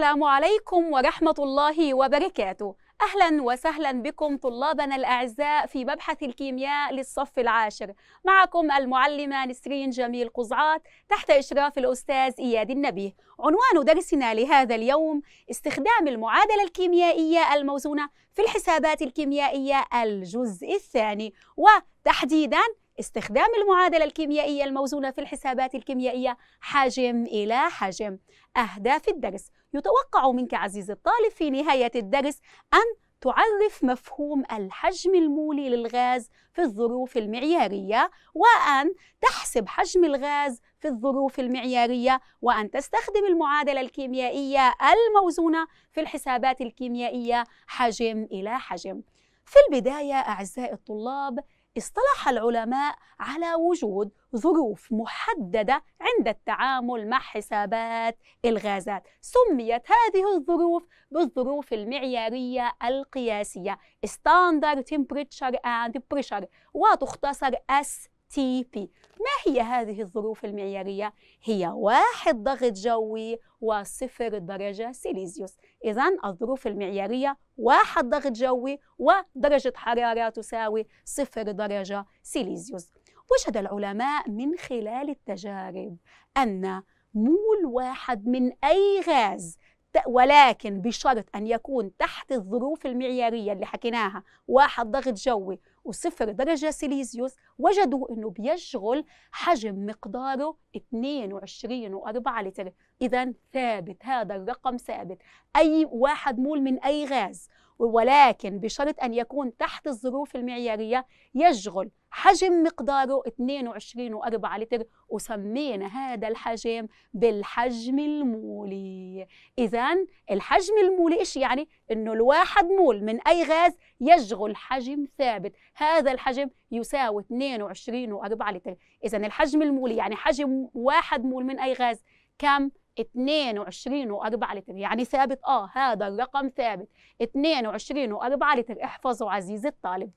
السلام عليكم ورحمة الله وبركاته أهلا وسهلا بكم طلابنا الأعزاء في مبحث الكيمياء للصف العاشر معكم المعلمة نسرين جميل قزعات تحت إشراف الأستاذ إياد النبيه عنوان درسنا لهذا اليوم استخدام المعادلة الكيميائية الموزونة في الحسابات الكيميائية الجزء الثاني وتحديدا استخدام المعادلة الكيميائية الموزونة في الحسابات الكيميائية حجم إلى حجم أهداف الدرس يتوقع منك عزيزي الطالب في نهاية الدرس أن تعرف مفهوم الحجم المولي للغاز في الظروف المعيارية وأن تحسب حجم الغاز في الظروف المعيارية وأن تستخدم المعادلة الكيميائية الموزونة في الحسابات الكيميائية حجم إلى حجم في البداية أعزائي الطلاب اصطلح العلماء على وجود ظروف محددة عند التعامل مع حسابات الغازات سميت هذه الظروف بالظروف المعيارية القياسية Standard Temperature and Pressure وتختصر ST تي بي ما هي هذه الظروف المعيارية؟ هي واحد ضغط جوي وصفر درجة سيليزيوس إذا الظروف المعيارية واحد ضغط جوي ودرجة حرارة تساوي صفر درجة سيليزيوس وجد العلماء من خلال التجارب أن مول واحد من أي غاز ولكن بشرط أن يكون تحت الظروف المعيارية اللي حكيناها واحد ضغط جوي وصفر درجة سيليزيوس وجدوا أنه بيشغل حجم مقداره 22.4 لتر إذا ثابت هذا الرقم ثابت أي واحد مول من أي غاز ولكن بشرط أن يكون تحت الظروف المعيارية يشغل حجم مقداره 22.4 لتر وسمينا هذا الحجم بالحجم المولي إذا الحجم المولي إيش يعني؟ إنه الواحد مول من أي غاز يشغل حجم ثابت هذا الحجم يساوي 22.4 لتر إذا الحجم المولي يعني حجم واحد مول من أي غاز كم؟ 22 و4 لتر يعني ثابت اه هذا الرقم ثابت 22 و4 لتر احفظوا عزيزي الطالب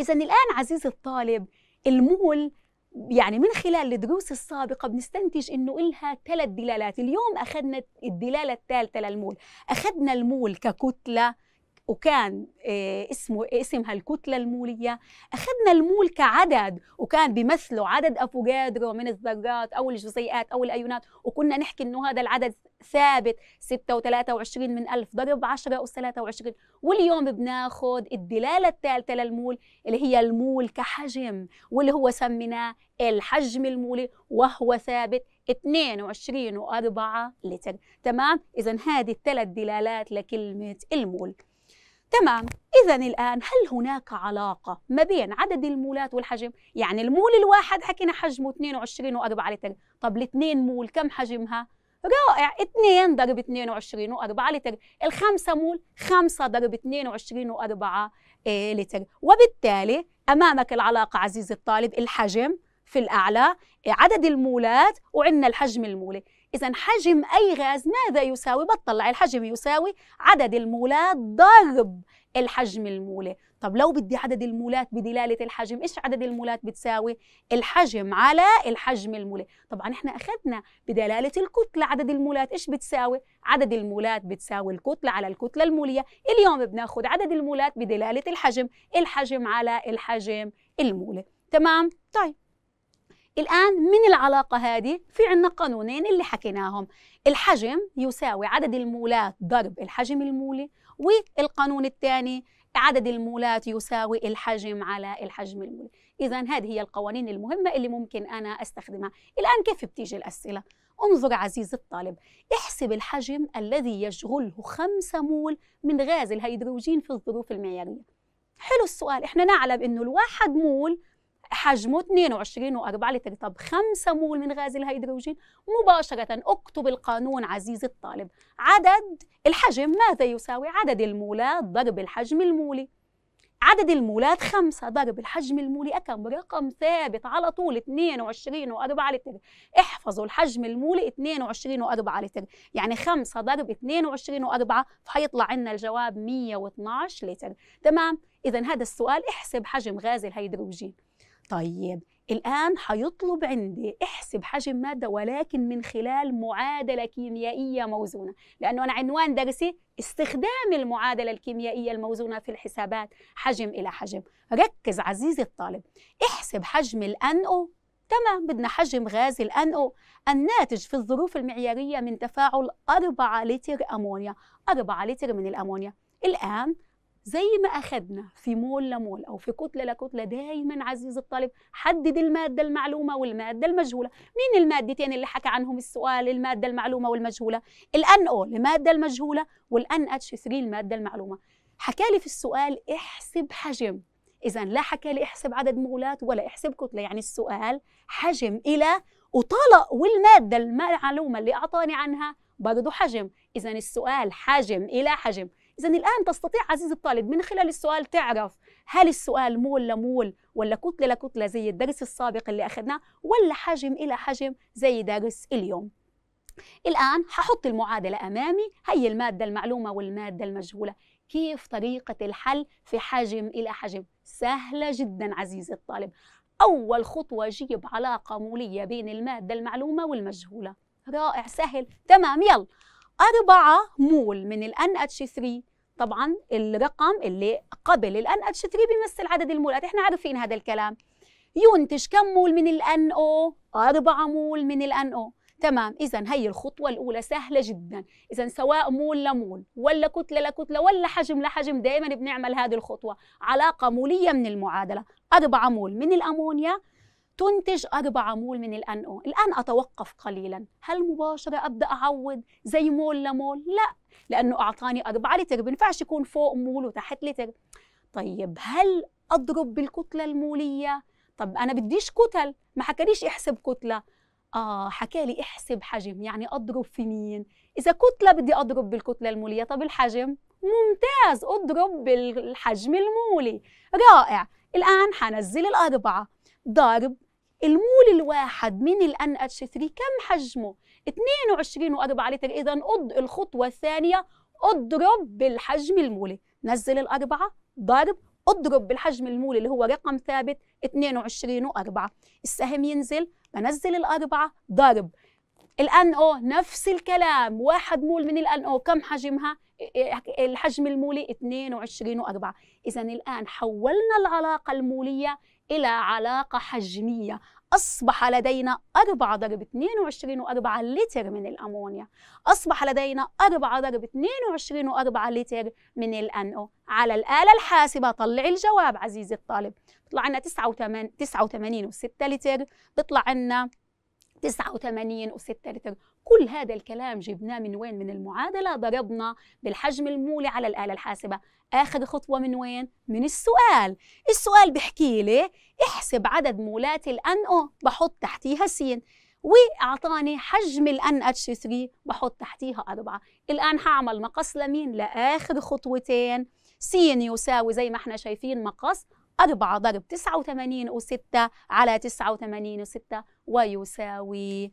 اذا الان عزيزي الطالب المول يعني من خلال الدروس السابقة بنستنتج إنه لها ثلاث دلالات اليوم أخذنا الدلالة الثالثة للمول أخذنا المول ككتلة وكان آه، اسمه اسمها الكتلة المولية أخذنا المول كعدد وكان بيمثله عدد أفوجادرو من الذرات أو الجزيئات أو الأيونات وكنا نحكي إنه هذا العدد ثابت 6 و23 من 1000 ضرب 10 و 23 واليوم بناخد الدلالة الثالثة للمول اللي هي المول كحجم واللي هو سميناه الحجم المولي وهو ثابت 22 و4 لتر تمام إذا هذه الثلاث دلالات لكلمة المول تمام إذا الآن هل هناك علاقة ما بين عدد المولات والحجم؟ يعني المول الواحد حكينا حجمه 22 وأربعة 4 لتر طب الاثنين مول كم حجمها؟ رائع 2 ضرب 22 و4 لتر ال5 مول 5 ضرب 22 و4 آه، لتر وبالتالي أمامك العلاقة عزيزي الطالب الحجم في الأعلى عدد المولات وعندنا الحجم المولي إذا حجم أي غاز ماذا يساوي؟ بطلع الحجم يساوي عدد المولات ضرب الحجم المولي طب لو بدي عدد المولات بدلالة الحجم إيش عدد المولات بتساوي؟ الحجم على الحجم المولي طبعا إحنا أخذنا بدلالة الكتلة عدد المولات إيش بتساوي؟ عدد المولات بتساوي الكتلة على الكتلة المولية اليوم بناخد عدد المولات بدلالة الحجم الحجم على الحجم المولي تمام؟ طيب الآن من العلاقة هذه في عنا قانونين اللي حكيناهم الحجم يساوي عدد المولات ضرب الحجم المولي والقانون الثاني عدد المولات يساوي الحجم على الحجم المولي إذا هذه هي القوانين المهمة اللي ممكن أنا أستخدمها الآن كيف بتيجي الأسئلة؟ انظر عزيزي الطالب احسب الحجم الذي يشغله 5 مول من غاز الهيدروجين في الظروف المعيارية حلو السؤال احنا نعلم انه الواحد مول حجمه 22 و4 لتر طب 5 مول من غاز الهيدروجين مباشرة اكتب القانون عزيز الطالب عدد الحجم ماذا يساوي عدد المولات ضرب الحجم المولي عدد المولات خمسة ضرب الحجم المولي أكم رقم ثابت على طول 22 و4 لتر احفظوا الحجم المولي 22 و4 لتر يعني 5 ضرب 22 و4 فهيطلع عنا الجواب 112 لتر تمام إذا هذا السؤال احسب حجم غاز الهيدروجين طيب الآن هيطلب عندي احسب حجم مادة ولكن من خلال معادلة كيميائية موزونة لأنه أنا عنوان درسي استخدام المعادلة الكيميائية الموزونة في الحسابات حجم إلى حجم ركز عزيزي الطالب احسب حجم الأن أو تمام بدنا حجم غاز الأن أو الناتج في الظروف المعيارية من تفاعل 4 لتر أمونيا 4 لتر من الأمونيا الآن زي ما اخذنا في مول لمول او في كتله لكتله دايما عزيز الطالب حدد الماده المعلومه والماده المجهوله مين المادتين اللي حكى عنهم السؤال الماده المعلومه والمجهوله الان او الماده المجهوله والان اتش 3 الماده المعلومه حكى لي في السؤال احسب حجم اذا لا حكى لي احسب عدد مولات ولا احسب كتله يعني السؤال حجم الى وطلق والماده المعلومه اللي اعطاني عنها برضه حجم اذا السؤال حجم الى حجم إذا الآن تستطيع عزيزي الطالب من خلال السؤال تعرف هل السؤال مول لمول ولا كتلة لكتلة زي الدرس السابق اللي أخذناه ولا حجم إلى حجم زي درس اليوم الآن ححط المعادلة أمامي هي المادة المعلومة والمادة المجهولة كيف طريقة الحل في حجم إلى حجم سهلة جدا عزيزي الطالب أول خطوة جيب علاقة مولية بين المادة المعلومة والمجهولة رائع سهل تمام يلا 4 مول من ال NH3 طبعا الرقم اللي قبل ال NH3 بيمثل عدد المولات احنا عارفين هذا الكلام ينتج كم مول من ال NO 4 مول من ال NO تمام اذا هي الخطوه الاولى سهله جدا اذا سواء مول لمول ولا كتله لكتله ولا حجم لحجم دائما بنعمل هذه الخطوه علاقه موليه من المعادله 4 مول من الامونيا تنتج أربعة مول من الان او الآن أتوقف قليلا هل مباشرة أبدأ أعوض زي مول لمول؟ لا لأنه أعطاني أربعة لتر بينفعش يكون فوق مول وتحت لتر طيب هل أضرب بالكتلة المولية؟ طب أنا بديش كتل ما حكاليش احسب كتلة آه حكالي احسب حجم يعني أضرب في مين؟ إذا كتلة بدي أضرب بالكتلة المولية طب الحجم؟ ممتاز أضرب بالحجم المولي رائع الآن حنزل الأربعة ضرب المول الواحد من ال NH3 كم حجمه؟ 22.4 لتر إذا الخطوة الثانية اضرب بالحجم المولي نزل الأربعة ضرب اضرب بالحجم المولي اللي هو رقم ثابت 22 واربعه السهم ينزل بنزل الأربعة ضرب ال NO نفس الكلام واحد مول من ال NO كم حجمها الحجم المولي 22 واربعه اذا الان حولنا العلاقه الموليه إلى علاقة حجمية أصبح لدينا 4 ضرب 22 و4 لتر من الأمونيا أصبح لدينا 4 ضرب 22 و4 لتر من الأنو على الآلة الحاسبة طلع الجواب عزيزي الطالب بيطلع عنا 89 و6 لتر بيطلع عنا 89 و6 لتر كل هذا الكلام جبناه من وين من المعادلة ضربنا بالحجم المولي على الآلة الحاسبة آخر خطوة من وين؟ من السؤال السؤال بحكي لي احسب عدد مولات الان او بحط تحتيها سين وأعطاني حجم الان اتش 3 بحط تحتيها أربعة الآن هعمل مقص لمين؟ لآخر خطوتين سين يساوي زي ما احنا شايفين مقص 4 ضرب 89 و6 على 89 و6 ويساوي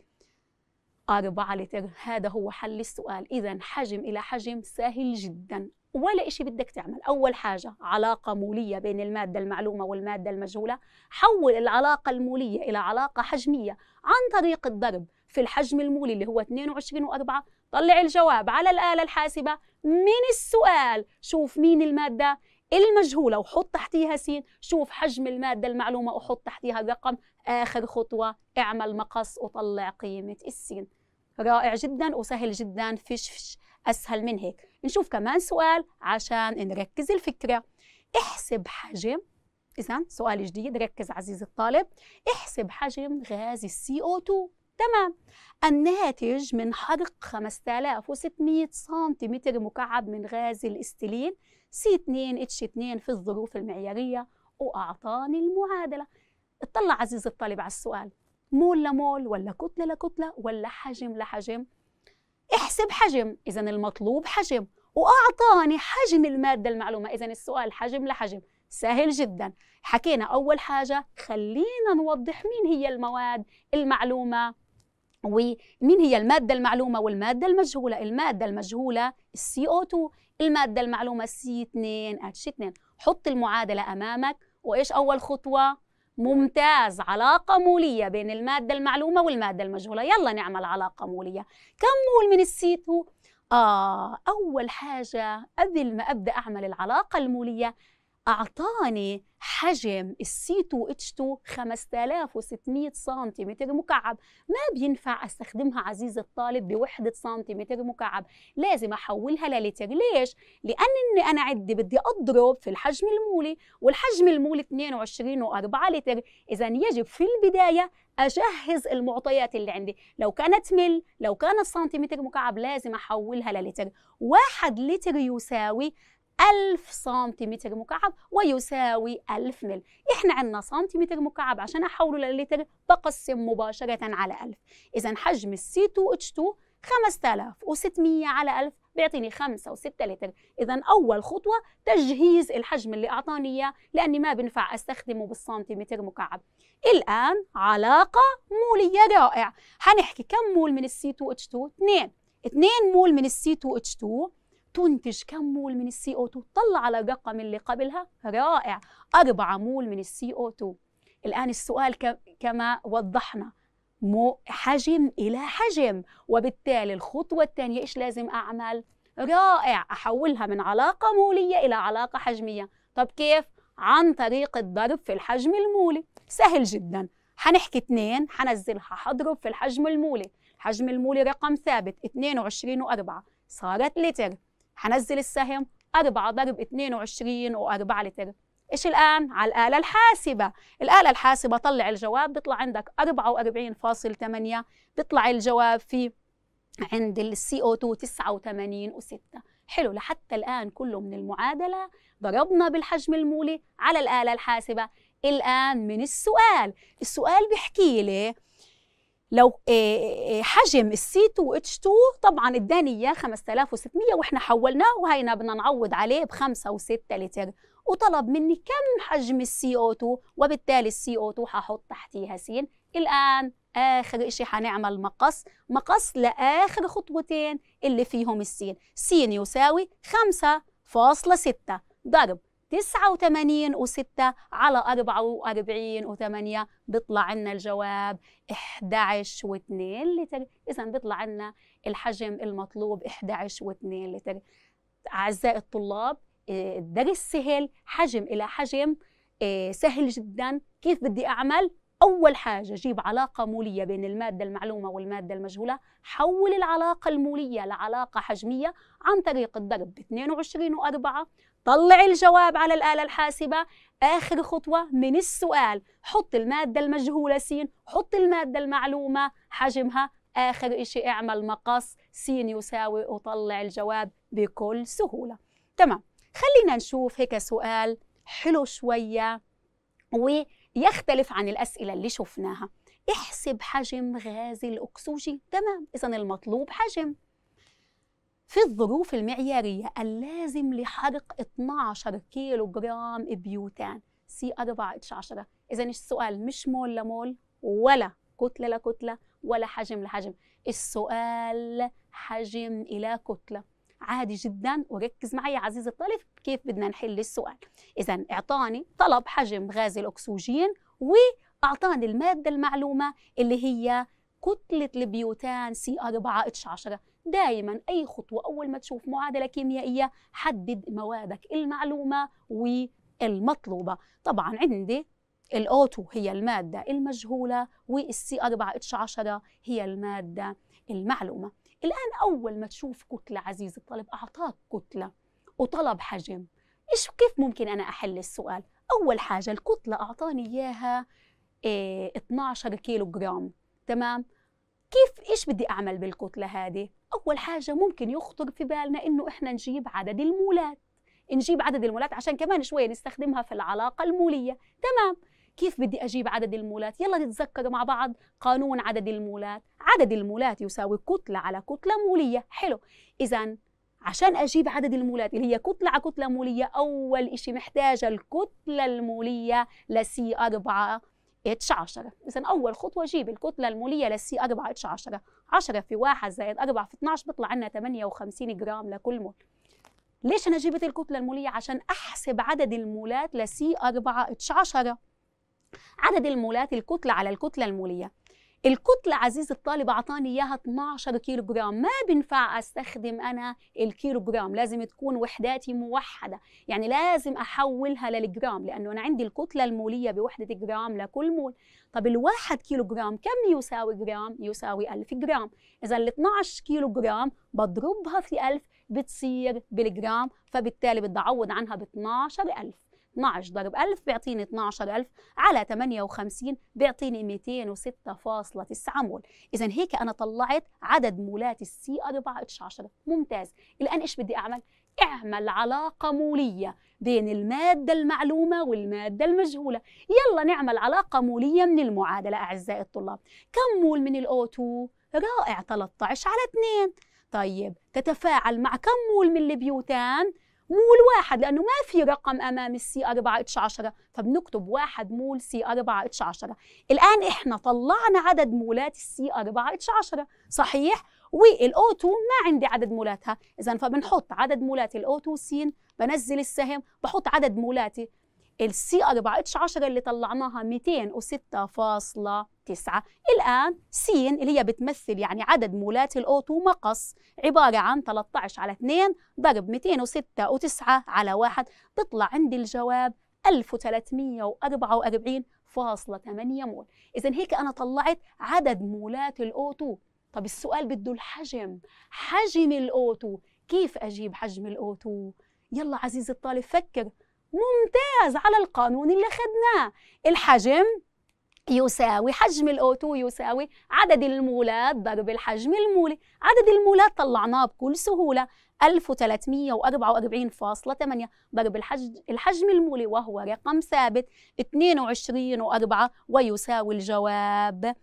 4 لتر هذا هو حل السؤال إذا حجم إلى حجم سهل جدا ولا إشي بدك تعمل أول حاجة علاقة مولية بين المادة المعلومة والمادة المجهولة حول العلاقة المولية إلى علاقة حجمية عن طريق الضرب في الحجم المولي اللي هو 22 و4 طلع الجواب على الآلة الحاسبة من السؤال شوف مين المادة المجهولة وحط تحتيها سين شوف حجم المادة المعلومة وحط تحتيها الرقم آخر خطوة اعمل مقص وطلع قيمة السين رائع جدا وسهل جدا فش فش أسهل من هيك نشوف كمان سؤال عشان نركز الفكرة احسب حجم إذا سؤال جديد ركز عزيزي الطالب احسب حجم غاز السي او 2 تمام الناتج من حرق 5600 سنتيمتر مكعب من غاز الاستيلين سي 2 اتش 2 في الظروف المعيارية وأعطاني المعادلة اطلع عزيزي الطالب على السؤال مول لمول ولا كتلة لكتلة ولا حجم لحجم احسب حجم إذا المطلوب حجم وأعطاني حجم المادة المعلومة إذا السؤال حجم لحجم سهل جدا حكينا أول حاجة خلينا نوضح مين هي المواد المعلومة ومين هي المادة المعلومة والمادة المجهولة المادة المجهولة CO2 المادة المعلومة C2H2 حط المعادلة أمامك وإيش أول خطوة؟ ممتاز علاقة مولية بين المادة المعلومة والمادة المجهولة يلا نعمل علاقة مولية كم مول من السي 2 آه أول حاجة قبل ما أبدأ أعمل العلاقة المولية أعطاني حجم السي 2 اتش 2 5600 سنتيمتر مكعب ما بينفع استخدمها عزيزي الطالب بوحدة سنتيمتر مكعب لازم احولها للتر ليش؟ لأن أنا عدي بدي أضرب في الحجم المولي والحجم المولي 22 و4 لتر إذا يجب في البداية أجهز المعطيات اللي عندي لو كانت مل لو كانت سنتيمتر مكعب لازم أحولها للتر واحد لتر يساوي 1000 سنتيمتر مكعب ويساوي 1000 مل احنا عندنا سنتيمتر مكعب عشان احوله للتر بقسم مباشرة على 1000 اذا حجم السي 2 اتش 2 5600 على 1000 بيعطيني 5 و6 لتر اذا اول خطوه تجهيز الحجم اللي اعطاني اياه لاني ما بنفع استخدمه بالسنتيمتر مكعب الان علاقه موليه رائعه حنحكي كم مول من السي 2 اتش 2 2 2 مول من السي 2 اتش 2 تنتج كم مول من السي او 2 طلع على الرقم اللي قبلها رائع 4 مول من السي او 2 الآن السؤال كما وضحنا مو حجم إلى حجم وبالتالي الخطوة الثانية إيش لازم أعمل؟ رائع أحولها من علاقة مولية إلى علاقة حجمية طب كيف؟ عن طريق الضرب في الحجم المولي سهل جدا حنحكي 2 حنزلها حضرب في الحجم المولي حجم المولي رقم ثابت 22 و4 صارت لتر هنزل السهم أربعة ضرب 22 و4 لتر إيش الآن؟ على الآلة الحاسبة الآلة الحاسبة طلع الجواب بيطلع عندك 44.8 بيطلع الجواب في عند السي او 2 89 و6 حلو لحتى الآن كله من المعادلة ضربنا بالحجم المولي على الآلة الحاسبة الآن من السؤال السؤال بيحكي لي لو آه، آه، حجم السي 2 اتش 2 طبعا اداني اياه 5600 واحنا حولناه وهينا بدنا نعوض عليه ب 5 و6 لتر وطلب مني كم حجم السي او 2 وبالتالي السي او 2 ححط تحتيها س الان اخر شيء حنعمل مقص مقص لاخر خطوتين اللي فيهم السين س يساوي 5.6 ضرب 89 و6 على 44 و8 بيطلع لنا الجواب 11 و2 لتر إذا بيطلع لنا الحجم المطلوب 11 و2 لتر أعزائي الطلاب آه، الدرس سهل حجم إلى حجم آه، سهل جدا كيف بدي أعمل اول حاجه جيب علاقه موليه بين الماده المعلومه والماده المجهوله حول العلاقه الموليه لعلاقه حجميه عن طريق الضرب بـ 22 و4 طلع الجواب على الآلة الحاسبة آخر خطوة من السؤال حط المادة المجهولة س حط المادة المعلومة حجمها آخر إشي اعمل مقص س يساوي وطلع الجواب بكل سهولة تمام خلينا نشوف هيك سؤال حلو شوية و يختلف عن الأسئلة اللي شفناها احسب حجم غاز الأكسجين تمام إذا المطلوب حجم في الظروف المعيارية اللازم لحرق 12 كيلو جرام بيوتان سي 4 اتش 10 إذا السؤال مش مول لمول ولا كتلة لكتلة ولا حجم لحجم السؤال حجم إلى كتلة عادي جدا وركز معي عزيزي الطالب كيف بدنا نحل السؤال اذا اعطاني طلب حجم غاز الاكسجين واعطاني الماده المعلومه اللي هي كتله البيوتان سي 4 اتش 10 دائما اي خطوه اول ما تشوف معادله كيميائيه حدد موادك المعلومه والمطلوبه طبعا عندي الاوتو هي الماده المجهوله والسي 4 اتش 10 هي الماده المعلومه الآن أول ما تشوف كتلة عزيز الطالب أعطاك كتلة وطلب حجم إيش كيف ممكن أنا أحل السؤال؟ أول حاجة الكتلة أعطاني إياها إيه 12 كيلو جرام تمام؟ كيف إيش بدي أعمل بالكتلة هذه؟ أول حاجة ممكن يخطر في بالنا إنه إحنا نجيب عدد المولات نجيب عدد المولات عشان كمان شوية نستخدمها في العلاقة المولية تمام كيف بدي أجيب عدد المولات يلا نتذكر مع بعض قانون عدد المولات عدد المولات يساوي كتلة على كتلة مولية حلو إذا عشان أجيب عدد المولات اللي هي كتلة على كتلة مولية أول إشي محتاجة الكتلة المولية لسي 4 اتش 10 إذا أول خطوة جيب الكتلة المولية لسي 4 اتش 10 10 في 1 زائد 4 في 12 بيطلع عنا 58 جرام لكل مول ليش أنا جبت الكتلة المولية عشان أحسب عدد المولات لسي 4 اتش 10 عدد المولات الكتلة على الكتلة المولية الكتلة عزيز الطالب أعطاني إياها 12 كيلو جرام ما بينفع أستخدم أنا الكيلو جرام لازم تكون وحداتي موحدة يعني لازم أحولها للجرام لأنه أنا عندي الكتلة المولية بوحدة جرام لكل مول طب الواحد كيلو جرام كم يساوي جرام؟ يساوي 1000 جرام إذا ال 12 كيلو جرام بضربها في 1000 بتصير بالجرام فبالتالي بدي أعوض عنها ب 12000 12 ضرب 1000 بيعطيني 12000 على 58 بيعطيني 206.9 مول اذا هيك انا طلعت عدد مولات السي 4 اتش 10 ممتاز الان ايش بدي اعمل اعمل علاقة مولية بين المادة المعلومة والمادة المجهولة يلا نعمل علاقة مولية من المعادلة أعزائي الطلاب كم مول من الأو2؟ رائع 13 على 2 طيب تتفاعل مع كم مول من البيوتان؟ مول واحد لأنه ما في رقم أمام السي 4 اتش 10 فبنكتب واحد مول سي 4 اتش 10 الآن إحنا طلعنا عدد مولات السي 4 اتش 10 صحيح؟ والاو 2 ما عندي عدد مولاتها إذا فبنحط عدد مولات الاو 2 سين بنزل السهم بحط عدد مولاتي السي ار ربع اتش 10 اللي طلعناها 206.9 الآن سين اللي هي بتمثل يعني عدد مولات الاو 2 مقص عبارة عن 13 على 2 ضرب 206 و9 على 1 بيطلع عندي الجواب 1344.8 مول إذا هيك أنا طلعت عدد مولات الاو 2 طب السؤال بده الحجم حجم الاو 2 كيف أجيب حجم الاو 2 يلا عزيزي الطالب فكر ممتاز على القانون اللي خدناه الحجم يساوي حجم الأو 2 يساوي عدد المولات ضرب الحجم المولي عدد المولات طلعناه بكل سهولة 1344.8 ضرب الحجم, الحجم المولي وهو رقم ثابت 22.4 ويساوي الجواب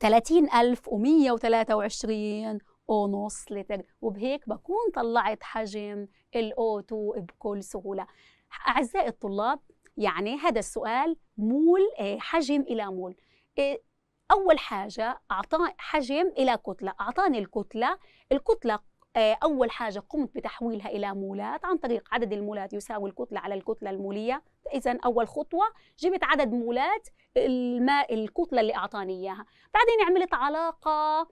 30123 ونص لتر وبهيك بكون طلعت حجم الاو تو 2 بكل سهولة أعزائي الطلاب يعني هذا السؤال مول آه، حجم إلى مول آه، أول حاجة أعطى حجم إلى كتلة أعطاني الكتلة الكتلة آه، أول حاجة قمت بتحويلها إلى مولات عن طريق عدد المولات يساوي الكتلة على الكتلة المولية إذا أول خطوة جبت عدد مولات الماء الكتلة اللي أعطاني إياها بعدين عملت علاقة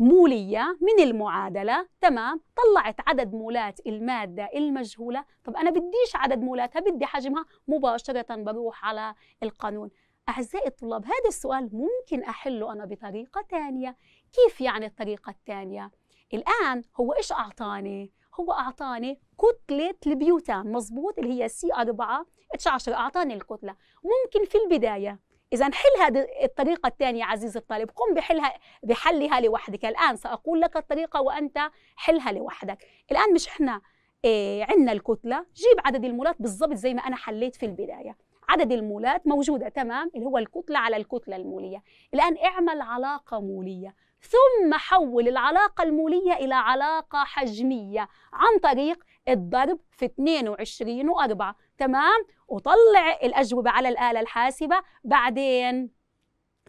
مولية من المعادلة تمام طلعت عدد مولات المادة المجهولة طب أنا بديش عدد مولاتها بدي حجمها مباشرة بروح على القانون أعزائي الطلاب هذا السؤال ممكن أحله أنا بطريقة تانية كيف يعني الطريقة التانية؟ الآن هو إيش أعطاني؟ هو أعطاني كتلة البيوتان مظبوط اللي هي سي 4 اتش 10 أعطاني الكتلة ممكن في البداية إذا حل هذه الطريقة الثانية عزيزي الطالب قم بحلها بحلها لوحدك الآن سأقول لك الطريقة وأنت حلها لوحدك الآن مش إحنا إيه عندنا الكتلة جيب عدد المولات بالضبط زي ما أنا حليت في البداية عدد المولات موجودة تمام اللي هو الكتلة على الكتلة المولية الآن اعمل علاقة مولية ثم حول العلاقة المولية إلى علاقة حجمية عن طريق الضرب في 22 و4 تمام وطلع الاجوبه على الاله الحاسبه بعدين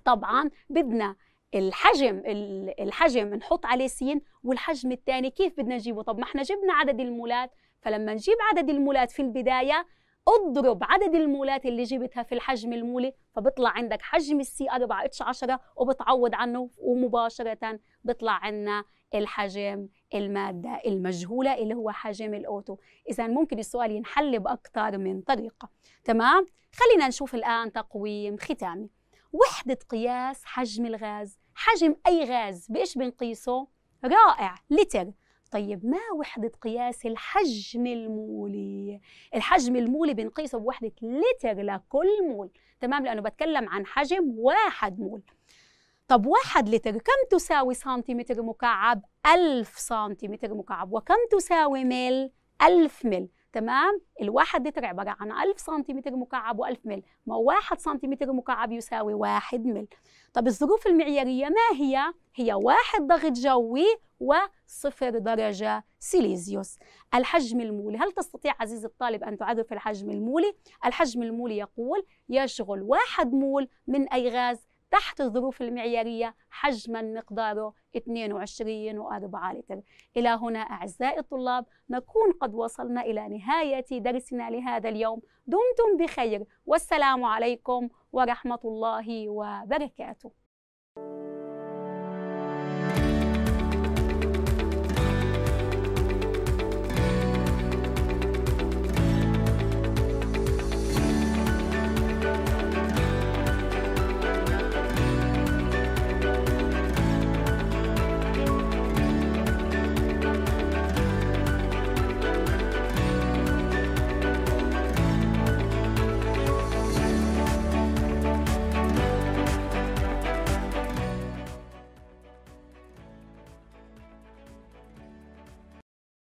طبعا بدنا الحجم الحجم نحط عليه سين والحجم الثاني كيف بدنا نجيبه طب ما احنا جبنا عدد المولات فلما نجيب عدد المولات في البدايه اضرب عدد المولات اللي جبتها في الحجم المولي فبطلع عندك حجم السي 4 اتش 10 وبتعوض عنه ومباشره بطلع عندنا الحجم المادة المجهولة اللي هو حجم الأوتو إذا ممكن السؤال ينحل بأكثر من طريقة تمام؟ خلينا نشوف الآن تقويم ختامي وحدة قياس حجم الغاز حجم أي غاز بإيش بنقيسه؟ رائع لتر طيب ما وحدة قياس الحجم المولي؟ الحجم المولي بنقيسه بوحدة لتر لكل مول تمام لأنه بتكلم عن حجم واحد مول طب واحد لتر كم تساوي سنتيمتر مكعب؟ ألف سنتيمتر مكعب وكم تساوي ميل؟ ألف ميل تمام؟ الواحد لتر عبارة عن ألف سنتيمتر مكعب وألف ميل ما واحد سنتيمتر مكعب يساوي واحد ميل طب الظروف المعيارية ما هي؟ هي واحد ضغط جوي وصفر درجة سيليزيوس الحجم المولي هل تستطيع عزيزي الطالب أن تعرف الحجم المولي؟ الحجم المولي يقول يشغل واحد مول من أي غاز؟ تحت الظروف المعيارية حجما مقداره 22.4 لتر إلى هنا أعزائي الطلاب نكون قد وصلنا إلى نهاية درسنا لهذا اليوم دمتم بخير والسلام عليكم ورحمة الله وبركاته